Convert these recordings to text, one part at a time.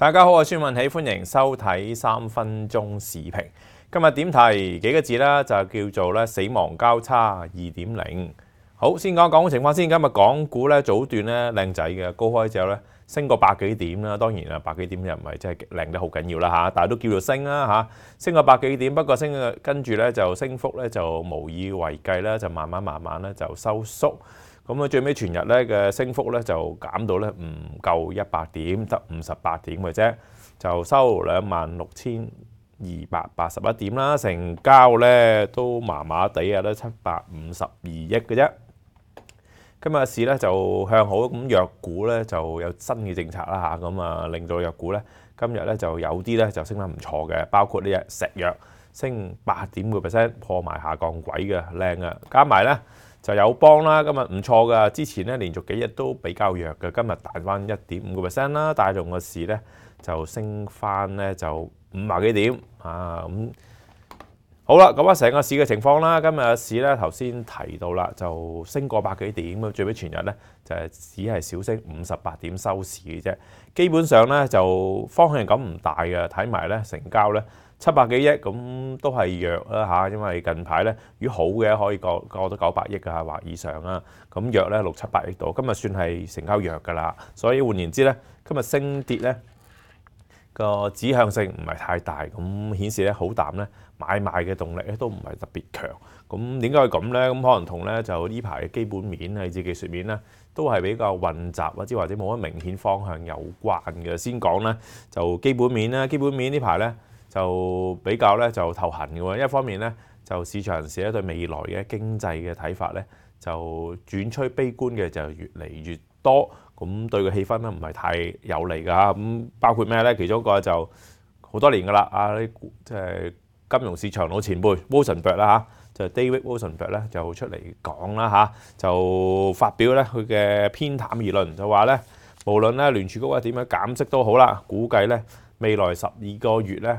大家好，我孙文喜，欢迎收睇三分钟视频。今日点题几个字啦，就叫做咧死亡交叉二点零。好，先讲港股情况先。今日港股咧早段咧靓仔嘅，高开之后咧升过百几点啦。当然啊，百几点又唔系真系靓得好紧要啦吓，但系都叫做升啦吓，升过百几点。不过升跟住咧就升幅咧就无以为继啦，就慢慢慢慢咧就收缩。咁啊，最尾全日咧嘅升幅咧就減到咧唔夠一百點，得五十八點嘅啫，就收兩萬六千二百八十一點啦。成交咧都麻麻地啊，都七百五十二億嘅啫。今日市咧就向好，咁藥股咧就有新嘅政策啦嚇，咁啊令到藥股咧今日咧就有啲咧就升得唔錯嘅，包括呢只石藥升八點個 percent 破埋下降軌嘅，靚啊！加埋咧。就有幫啦，今日唔錯噶。之前咧連續幾日都比較弱嘅，今日彈翻一點五個 percent 啦。大眾個市咧就升翻咧就五啊幾點啊咁。好啦，咁啊成個市嘅情況啦，今日市咧頭先提到啦，就升過百幾點。最尾全日咧就係只係小升五十八點收市嘅啫。基本上咧就方向感唔大嘅，睇埋咧成交咧。七百幾億咁都係弱啦嚇，因為近排咧，如果好嘅可以過過到九百億啊或以上啦，咁弱咧六七百億度，今日算係成交弱噶啦。所以換言之咧，今日升跌咧個指向性唔係太大，咁顯示咧好淡咧買賣嘅動力咧都唔係特別強。咁點解咁咧？咁可能同咧就呢排嘅基本面啊，至技術面咧都係比較混雜或者或者冇乜明顯方向有關嘅。先講咧就基本面啦，基本面呢排咧。就比較咧，就頭痕嘅喎。一方面咧，就市場人士咧對未來嘅經濟嘅睇法咧，就轉趨悲觀嘅，就越嚟越多。咁對個氣氛咧，唔係太有利㗎。咁包括咩咧？其中一個就好多年㗎啦。啊，啲即係金融市場老前輩 Walsh o 博士啦，嚇就 David w a l s o e 博士咧就出嚟講啦吓，就發表咧佢嘅偏淡議論，就話咧無論咧聯儲局啊點樣減息都好啦，估計咧未來十二個月咧。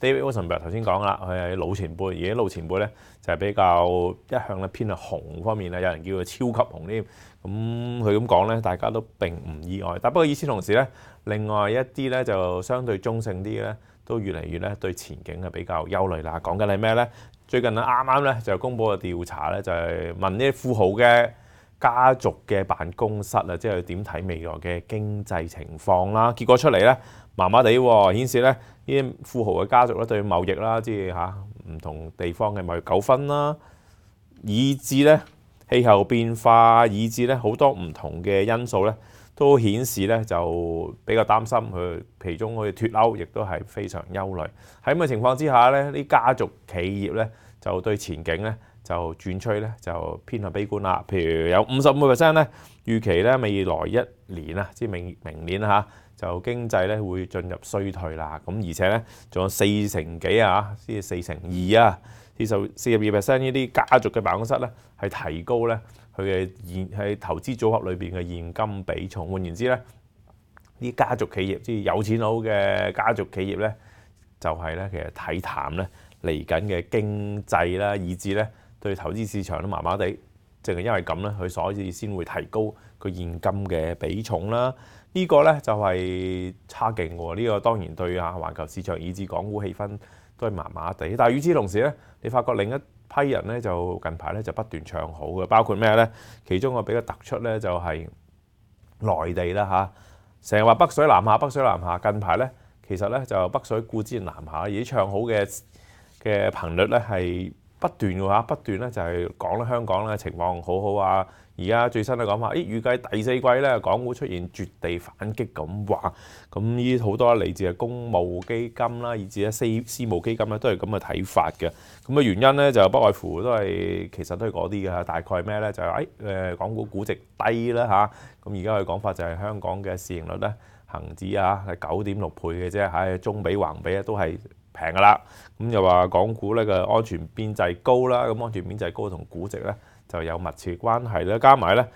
David o s l e o n 頭先講啦，佢係老前輩，而啲老前輩咧就係比較一向咧偏向紅方面咧，有人叫佢超級紅添。咁佢咁講咧，大家都並唔意外。但不過，與此同時咧，另外一啲咧就相對中性啲咧，都越嚟越咧對前景係比較憂慮啦。講緊係咩咧？最近啱啱咧就公佈個調查咧，就係問啲富豪嘅。家族嘅辦公室啊，即係點睇未來嘅經濟情況啦？結果出嚟咧，麻麻地喎，顯示咧呢啲富豪嘅家族咧對貿易啦，即係嚇唔同地方嘅貿易糾紛啦，以至咧氣候變化，以至咧好多唔同嘅因素咧都顯示咧就比較擔心佢其中可以脫歐，亦都係非常憂慮。喺咁嘅情況之下咧，啲家族企業咧就對前景咧。就轉趨咧，就偏向悲觀啦。譬如有五十五個 percent 咧，預期咧未來一年啊，即明明年啊，就經濟咧會進入衰退啦。咁而且咧，仲有四成幾啊，即係四成二啊，四十四十二 percent 呢啲家族嘅辦公室咧，係提高咧佢嘅現喺投資組合裏邊嘅現金比重。換言之咧，啲家族企業，即係有錢佬嘅家族企業咧，就係咧其實睇淡咧嚟緊嘅經濟啦，以至咧。對投資市場都麻麻地，淨係因為咁咧，佢所以先會提高佢現金嘅比重啦。呢個咧就係差勁喎。呢個當然對啊，全球市場以至港股氣氛都係麻麻地。但係與此同時咧，你發覺另一批人咧就近排咧就不斷唱好嘅，包括咩咧？其中個比較突出咧就係內地啦嚇，成日話北水南下，北水南下。近排咧其實咧就北水固之南下，而啲唱好嘅嘅頻率咧係。不斷嘅話，不斷咧就係講咧香港咧情況好好啊！而家最新嘅講法，誒預計第四季咧港股出現絕地反擊咁話，咁依啲好多嚟自係公募基金啦，以至咧私私募基金咧都係咁嘅睇法嘅。咁嘅原因咧就不外乎都係其實都係嗰啲嘅，大概咩咧就係誒港股估值低啦吓，咁而家嘅講法就係香港嘅市盈率咧恒指啊係九點六倍嘅啫，唉，中比橫比啊都係。平噶啦，咁又話港股咧個安全邊際高啦，咁安全邊際高同估值咧就有密切關係啦，加埋咧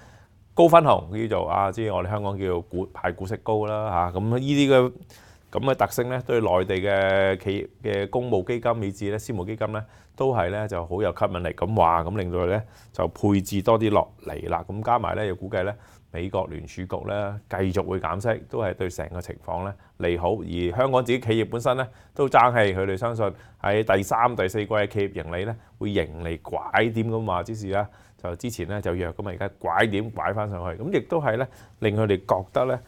高分紅叫做啊，即係我哋香港叫股派股息高啦嚇，咁呢啲嘅。咁嘅特性咧，對內地嘅企業嘅公募基金、美資咧、私募基金咧，都係咧就好有吸引力。咁話咁令到佢咧就配置多啲落嚟啦。咁加埋咧，又估計咧美國聯儲局咧繼續會減息，都係對成個情況咧利好。而香港自己企業本身咧都爭氣，佢哋相信喺第三、第四季嘅企業盈利咧會盈利拐點咁話之事啦。就之前咧就弱咁啊，而家拐點拐翻上去，咁亦都係咧令佢哋覺得咧。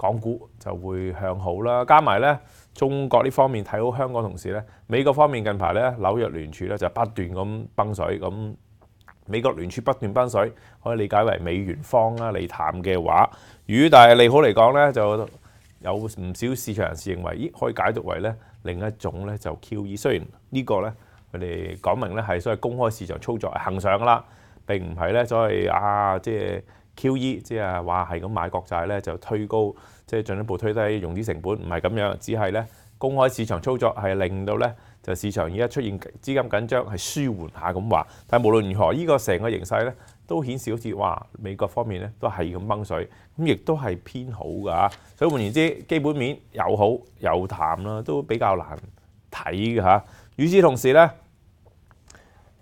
港股就會向好啦，加埋咧中國呢方面睇好香港同時咧，美國方面近排咧紐約聯儲咧就不斷咁崩水，咁美國聯儲不斷崩水，可以理解為美元方啦嚟淡嘅話，與但係利好嚟講咧就有唔少市場人士認為，咦可以解讀為咧另一種咧就 QE，雖然呢個咧佢哋講明咧係所謂公開市場操作行上啦，並唔係咧所謂啊即係。QE 即系話係咁買國債咧，就推高即係進一步推低融資成本。唔係咁樣，只係咧公開市場操作係令到咧就市場而家出現資金緊張，係舒緩下咁話。但係無論如何，呢個成個形勢咧都顯示好似哇，美國方面咧都係咁掹水，咁亦都係偏好㗎所以換言之，基本面有好有淡啦，都比較難睇嘅嚇。與此同時咧，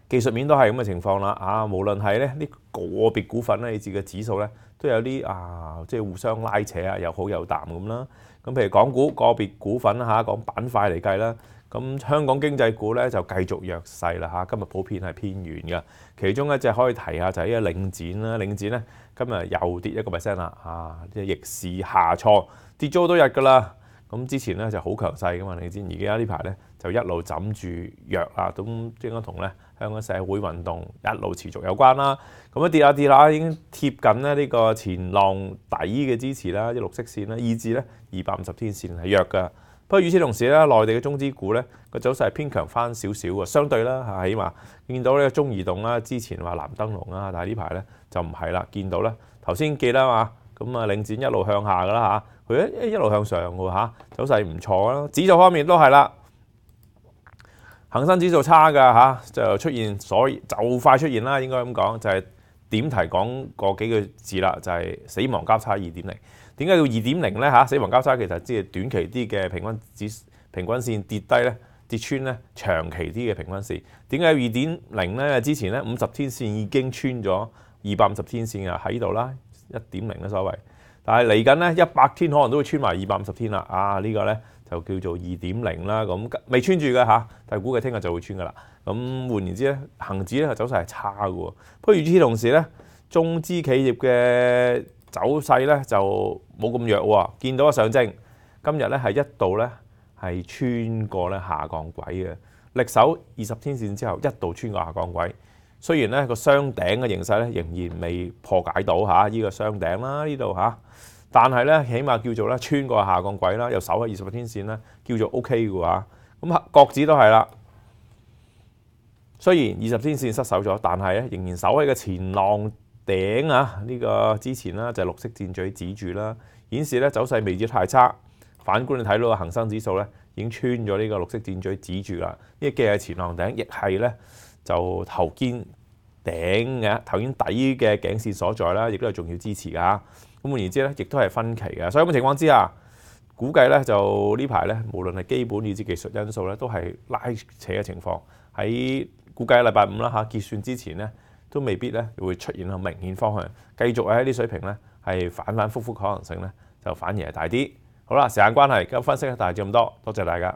技術面都係咁嘅情況啦。啊，無論係咧呢。個別股份咧，甚至嘅指數咧，都有啲啊，即係互相拉扯啊，又好又淡咁啦。咁譬如港股個別股份啦，嚇，講板塊嚟計啦。咁香港經濟股咧就繼續弱勢啦，嚇，今日普遍係偏軟嘅。其中一隻可以提下就係呢個領展啦，領展咧今日又跌一個 percent 啦，嚇，即係逆市下挫，跌咗好多日㗎啦。咁之前咧就好強勢噶嘛，你知而家呢排咧就一路枕住弱啦，咁應該同咧香港社會運動一路持續有關啦。咁啊跌下跌啦，已經貼緊咧呢個前浪底嘅支持啦，啲綠色線啦，以至咧二百五十天線係弱噶。不過與此同時咧，內地嘅中資股咧個走勢係偏強翻少少嘅，相對啦嚇，起碼見到呢個中移動啦，之前話藍燈籠啦，但係呢排咧就唔係啦，見到咧頭先記得嘛。咁啊，領展一路向下噶啦嚇，佢一一路向上喎嚇，走勢唔錯啦。指數方面都係啦，恒生指數差噶嚇，就出現所以就快出現啦，應該咁講就係點提講個幾個字啦，就係死亡交叉二點零。點解叫二點零咧嚇？死亡交叉其實即係短期啲嘅平均指平均線跌低咧，跌穿咧長期啲嘅平均線。點解二點零咧？之前咧五十天線已經穿咗二百五十天線啊，喺度啦。一點零啦，所謂，但係嚟緊咧一百天可能都會穿埋二百五十天啦，啊呢個咧就叫做二點零啦，咁未穿住嘅嚇，但係估計聽日就會穿噶啦。咁換言之咧，恒指咧走勢係差嘅。不過與此同時咧，中資企業嘅走勢咧就冇咁弱喎，見到個上昇。今日咧係一度咧係穿過咧下降軌嘅，力守二十天線之後一度穿過下降軌。雖然咧個雙頂嘅形勢咧仍然未破解到嚇，依個雙頂啦，呢度嚇，但係咧起碼叫做咧穿過下降軌啦，又守喺二十天線啦，叫做 OK 嘅話，咁各指都係啦，雖然二十天線失守咗，但係咧仍然守喺個前浪頂啊！呢個之前啦就綠色箭嘴指住啦，顯示咧走勢未至太差。反觀你睇到個恒生指數咧，已經穿咗呢個綠色箭嘴指住啦，嘅係前浪頂，亦係咧。就頭肩頂嘅、頭肩底嘅頸線所在啦，亦都係重要支持噶。咁言之咧，亦都係分歧嘅。所以咁嘅情況之下，估計咧就呢排咧，無論係基本與之技術因素咧，都係拉扯嘅情況。喺估計禮拜五啦嚇結算之前咧，都未必咧會出現明顯方向，繼續喺呢水平咧係反反覆覆可能性咧，就反而係大啲。好啦，時間關係，今日分析咧致咁多，多謝大家。